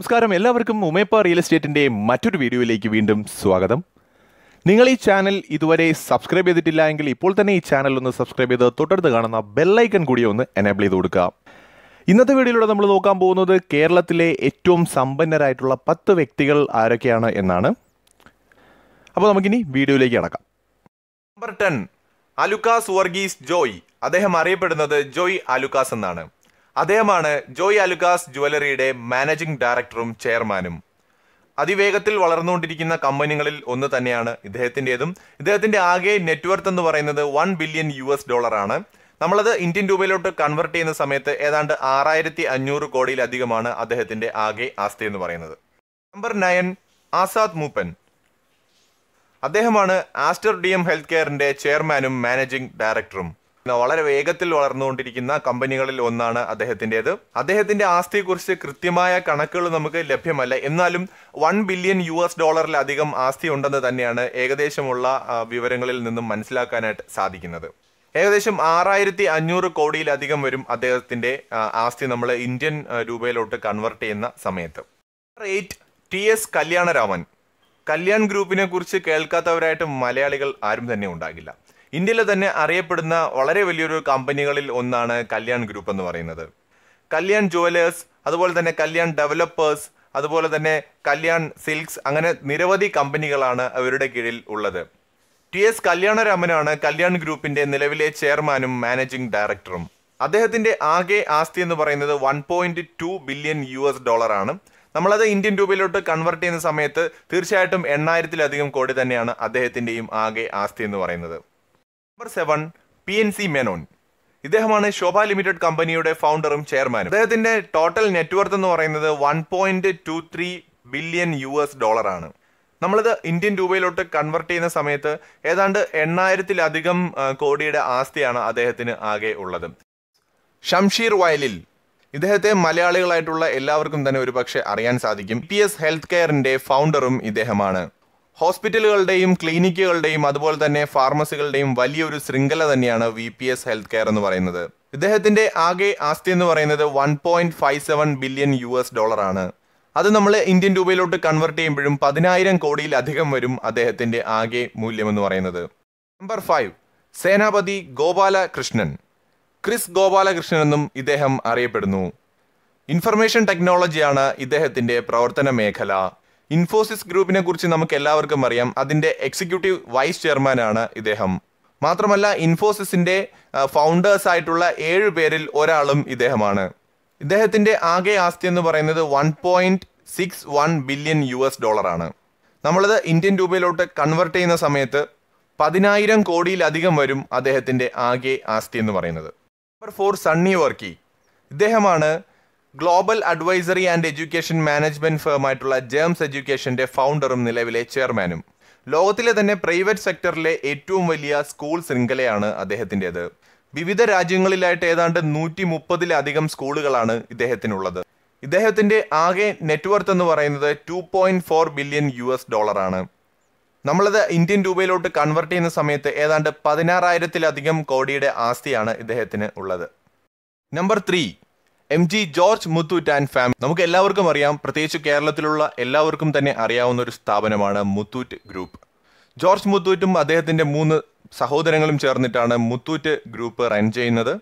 നമസ്കാരം എല്ലാവർക്കും ഉമേപ്പ റിയൽ എസ്റ്റേറ്റിൻ്റെ മറ്റൊരു വീഡിയോയിലേക്ക് വീണ്ടും സ്വാഗതം നിങ്ങൾ ഈ ചാനൽ ഇതുവരെ സബ്സ്ക്രൈബ് ചെയ്തിട്ടില്ല എങ്കിൽ ഇപ്പോൾ തന്നെ ഈ ചാനൽ ഒന്ന് സബ്സ്ക്രൈബ് ചെയ്ത് തൊട്ടടുത്ത് കാണുന്ന ബെല്ലൈക്കൺ കൂടി ഒന്ന് എനേബിൾ ചെയ്ത് കൊടുക്കുക ഇന്നത്തെ വീഡിയോയിലൂടെ നമ്മൾ നോക്കാൻ പോകുന്നത് കേരളത്തിലെ ഏറ്റവും സമ്പന്നരായിട്ടുള്ള പത്ത് വ്യക്തികൾ ആരൊക്കെയാണ് എന്നാണ് അപ്പോൾ നമുക്കിനി വീഡിയോയിലേക്ക് കടക്കാം നമ്പർ ടെൻ അലുക്കാസ് വർഗീസ് ജോയ് അദ്ദേഹം അറിയപ്പെടുന്നത് ജോയ് അലുക്കാസ് എന്നാണ് അദ്ദേഹമാണ് ജോയ് അലുഗാസ് ജുവലറിയുടെ മാനേജിംഗ് ഡയറക്ടറും ചെയർമാനും അതിവേഗത്തിൽ വളർന്നുകൊണ്ടിരിക്കുന്ന കമ്പനികളിൽ ഒന്ന് തന്നെയാണ് ഇദ്ദേഹത്തിൻ്റെതും ഇദ്ദേഹത്തിൻ്റെ ആകെ നെറ്റ്വർത്ത് എന്ന് പറയുന്നത് വൺ ബില്യൺ യു എസ് ഡോളറാണ് നമ്മളത് ഇന്ത്യൻ രൂപയിലോട്ട് കൺവെർട്ട് ചെയ്യുന്ന സമയത്ത് ഏതാണ്ട് ആറായിരത്തി അഞ്ഞൂറ് കോടിയിലധികമാണ് അദ്ദേഹത്തിൻ്റെ ആകെ ആസ്തി എന്ന് പറയുന്നത് നമ്പർ നയൻ ആസാദ് മൂപ്പൻ അദ്ദേഹമാണ് ആസ്റ്റർ ഡി എം ഹെൽത്ത് കെയറിൻ്റെ ചെയർമാനും മാനേജിംഗ് ഡയറക്ടറും വളരെ വേഗത്തിൽ വളർന്നുകൊണ്ടിരിക്കുന്ന കമ്പനികളിൽ ഒന്നാണ് അദ്ദേഹത്തിൻ്റെത് അദ്ദേഹത്തിന്റെ ആസ്തിയെക്കുറിച്ച് കൃത്യമായ കണക്കുകൾ നമുക്ക് ലഭ്യമല്ല എന്നാലും വൺ ബില്യൺ യു എസ് ഡോളറിലധികം ആസ്തി ഉണ്ടെന്ന് തന്നെയാണ് ഏകദേശമുള്ള വിവരങ്ങളിൽ നിന്നും മനസ്സിലാക്കാനായിട്ട് സാധിക്കുന്നത് ഏകദേശം ആറായിരത്തി അഞ്ഞൂറ് കോടിയിലധികം വരും അദ്ദേഹത്തിന്റെ ആസ്തി നമ്മൾ ഇന്ത്യൻ രൂപയിലോട്ട് കൺവേർട്ട് ചെയ്യുന്ന സമയത്ത് eight T S Kalyanaraman Kalyan ഗ്രൂപ്പിനെ കുറിച്ച് കേൾക്കാത്തവരായിട്ട് മലയാളികൾ ആരും തന്നെ ഉണ്ടാകില്ല ഇന്ത്യയിലെ തന്നെ അറിയപ്പെടുന്ന വളരെ വലിയൊരു കമ്പനികളിൽ ഒന്നാണ് കല്യാൺ ഗ്രൂപ്പ് എന്ന് പറയുന്നത് കല്യാൺ ജുവലേഴ്സ് അതുപോലെ തന്നെ കല്യാൺ ഡെവലപ്പേഴ്സ് അതുപോലെ തന്നെ കല്യാൺ സിൽക്സ് അങ്ങനെ നിരവധി കമ്പനികളാണ് അവരുടെ കീഴിൽ ഉള്ളത് ടി എസ് കല്യാണരാമനാണ് കല്യാൺ ഗ്രൂപ്പിന്റെ നിലവിലെ ചെയർമാനും മാനേജിംഗ് ഡയറക്ടറും അദ്ദേഹത്തിന്റെ ആകെ ആസ്തി എന്ന് പറയുന്നത് one point two billion U S ഡോളറാണ് നമ്മളത് ഇന്ത്യൻ രൂപയിലോട്ട് കൺവെർട്ട് ചെയ്യുന്ന സമയത്ത് തീർച്ചയായിട്ടും എണ്ണായിരത്തിലധികം കോടി തന്നെയാണ് അദ്ദേഹത്തിൻ്റെയും ആകെ ആസ്തി എന്ന് പറയുന്നത് number seven P N C Menon ഇദ്ദേഹമാണ് ശോഭ ലിമിറ്റഡ് കമ്പനിയുടെ ഫൗണ്ടറും ചെയർമാനും അദ്ദേഹത്തിന്റെ ടോട്ടൽ നെറ്റ്വർത്ത് എന്ന് പറയുന്നത് one point two three billion U S ഡോളറാണ് നമ്മളിത് ഇന്ത്യൻ രൂപയിലോട്ട് കൺവെർട്ട് ചെയ്യുന്ന സമയത്ത് ഏതാണ്ട് എണ്ണായിരത്തിലധികം കോടിയുടെ ആസ്തിയാണ് അദ്ദേഹത്തിന് ആകെ ഉള്ളത് ഷംഷീർ വയലിൽ ഇദ്ദേഹത്തെ മലയാളികളായിട്ടുള്ള എല്ലാവർക്കും തന്നെ ഒരു അറിയാൻ സാധിക്കും പി എസ് ഹെൽത്ത് കെയറിന്റെ ഫൗണ്ടറും ഇദ്ദേഹമാണ് ഹോസ്പിറ്റലുകളുടെയും ക്ലിനിക്കുകളുടെയും അതുപോലെ തന്നെ ഫാർമസികളുടെയും വലിയൊരു ശൃംഖല തന്നെയാണ് V P S health care എന്ന് പറയുന്നത് ഇദ്ദേഹത്തിന്റെ ആകെ ആസ്തി എന്ന് പറയുന്നത് one point five seven billion U S ഡോളറാണ് അത് നമ്മൾ ഇന്ത്യൻ രൂപയിലോട്ട് കൺവേർട്ട് ചെയ്യുമ്പോഴും പതിനായിരം കോടിയിലധികം വരും അദ്ദേഹത്തിന്റെ ആകെ മൂല്യം എന്ന് പറയുന്നത് number five Senapathy Gopalakrishnan Kris Gopalakrishnan എന്നും ഇദ്ദേഹം അറിയപ്പെടുന്നു ഇൻഫർമേഷൻ ടെക്നോളജിയാണ് ഇദ്ദേഹത്തിന്റെ പ്രവർത്തന മേഖല ഇൻഫോസിസ് ഗ്രൂപ്പിനെ കുറിച്ച് നമുക്ക് എല്ലാവർക്കും അറിയാം അതിന്റെ എക്സിക്യൂട്ടീവ് വൈസ് ചെയർമാനാണ് ഇദ്ദേഹം മാത്രമല്ല ഇൻഫോസിസിന്റെ ഫൗണ്ടേഴ്സ് ആയിട്ടുള്ള ഏഴ് പേരിൽ ഒരാളും ഇദ്ദേഹമാണ് ഇദ്ദേഹത്തിന്റെ ആകെ ആസ്തി എന്ന് പറയുന്നത് one point six one billion U S ഡോളറാണ് നമ്മളത് ഇന്ത്യൻ രൂപയിലോട്ട് കൺവെർട്ട് ചെയ്യുന്ന സമയത്ത് പതിനായിരം കോടിയിലധികം വരും അദ്ദേഹത്തിന്റെ ആകെ ആസ്തി എന്ന് പറയുന്നത് നമ്പർ ഫോർ സണ്ണി വർക്കി ഇദ്ദേഹമാണ് global advisory and education management ഫേമായിട്ടുള്ള ജേംസ് എഡ്യൂക്കേഷന്റെ ഫൗണ്ടറും നിലവിലെ ചെയർമാനും ലോകത്തിലെ തന്നെ പ്രൈവറ്റ് സെക്ടറിലെ ഏറ്റവും വലിയ സ്കൂൾ ശൃംഖലയാണ് അദ്ദേഹത്തിൻ്റെത് വിവിധ രാജ്യങ്ങളിലായിട്ട് ഏതാണ്ട് നൂറ്റി മുപ്പതിലധികം സ്കൂളുകളാണ് ഇദ്ദേഹത്തിനുള്ളത് ഇദ്ദേഹത്തിൻ്റെ ആകെ നെറ്റ്വർത്ത് എന്ന് പറയുന്നത് two point four billion U S ഡോളറാണ് നമ്മളത് ഇന്ത്യൻ രൂപയിലോട്ട് കൺവെർട്ട് ചെയ്യുന്ന സമയത്ത് ഏതാണ്ട് പതിനാറായിരത്തിലധികം കോടിയുടെ ആസ്തിയാണ് ഇദ്ദേഹത്തിന് ഉള്ളത് number three M G George and family നമുക്ക് എല്ലാവർക്കും അറിയാം പ്രത്യേകിച്ച് കേരളത്തിലുള്ള എല്ലാവർക്കും തന്നെ അറിയാവുന്ന ഒരു സ്ഥാപനമാണ് മുത്തൂറ്റ് ഗ്രൂപ്പ് ജോർജ് മുത്തൂറ്റും അദ്ദേഹത്തിന്റെ മൂന്ന് സഹോദരങ്ങളും ചേർന്നിട്ടാണ് മുത്തൂറ്റ് ഗ്രൂപ്പ് റൺ ചെയ്യുന്നത്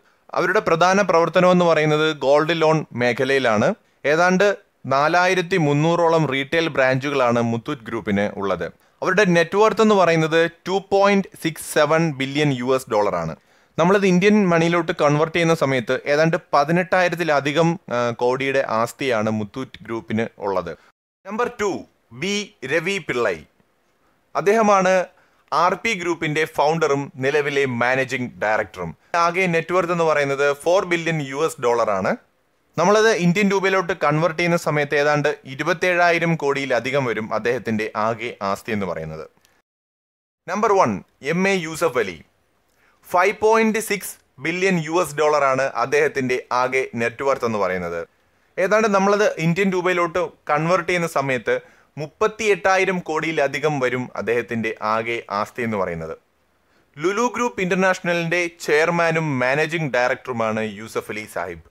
അവരുടെ പ്രധാന പ്രവർത്തനം എന്ന് പറയുന്നത് ഗോൾഡ് ലോൺ മേഖലയിലാണ് ഏതാണ്ട് നാലായിരത്തി മുന്നൂറോളം റീറ്റെയിൽ ബ്രാഞ്ചുകളാണ് മുത്തൂറ്റ് ഗ്രൂപ്പിന് ഉള്ളത് അവരുടെ നെറ്റ്വർത്ത് എന്ന് പറയുന്നത് two point six seven billion U S ഡോളറാണ് നമ്മളത് ഇന്ത്യൻ മണിയിലോട്ട് കൺവേർട്ട് ചെയ്യുന്ന സമയത്ത് ഏതാണ്ട് പതിനെട്ടായിരത്തിലധികം കോടിയുടെ ആസ്തിയാണ് മുത്തൂറ്റ് ഗ്രൂപ്പിന് ഉള്ളത് number two B Ravi Pillai അദ്ദേഹമാണ് ആർ പി ഗ്രൂപ്പിന്റെ ഫൗണ്ടറും നിലവിലെ മാനേജിംഗ് ഡയറക്ടറും ആകെ നെറ്റ്വർത്ത് എന്ന് പറയുന്നത് ഫോർ ബില്യൺ യു എസ് ഡോളറാണ് നമ്മളത് ഇന്ത്യൻ രൂപയിലോട്ട് കൺവേർട്ട് ചെയ്യുന്ന സമയത്ത് ഏതാണ്ട് ഇരുപത്തേഴായിരം കോടിയിലധികം വരും അദ്ദേഹത്തിന്റെ ആകെ ആസ്തി എന്ന് പറയുന്നത് number one M A Yusuff Ali five point six billion U S ഡോളറാണ് അദ്ദേഹത്തിന്റെ ആകെ നെറ്റ്വർത്ത് എന്ന് പറയുന്നത് ഏതാണ്ട് നമ്മളത് ഇന്ത്യൻ രൂപയിലോട്ട് കൺവേർട്ട് ചെയ്യുന്ന സമയത്ത് മുപ്പത്തി എട്ടായിരം കോടിയിലധികം വരും അദ്ദേഹത്തിന്റെ ആകെ ആസ്തി എന്ന് പറയുന്നത് ലുലു ഗ്രൂപ്പ് ഇന്റർനാഷണലിന്റെ ചെയർമാനും മാനേജിംഗ് ഡയറക്ടറുമാണ് യൂസഫ് അലി സാഹിബ്